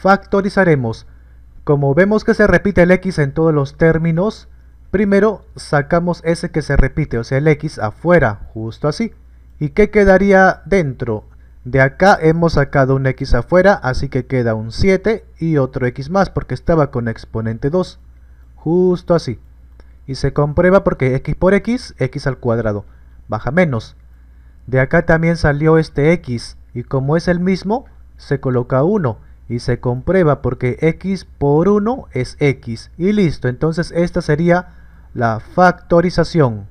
factorizaremos. Como vemos que se repite el x en todos los términos, primero sacamos ese que se repite, o sea el x afuera, justo así. ¿Y qué quedaría dentro? De acá hemos sacado un x afuera, así que queda un 7 y otro x más, porque estaba con exponente 2. Justo así. Y se comprueba porque x por x, x al cuadrado. Baja menos. De acá también salió este x, y como es el mismo, se coloca 1 y se comprueba porque x por 1 es x y listo entonces esta sería la factorización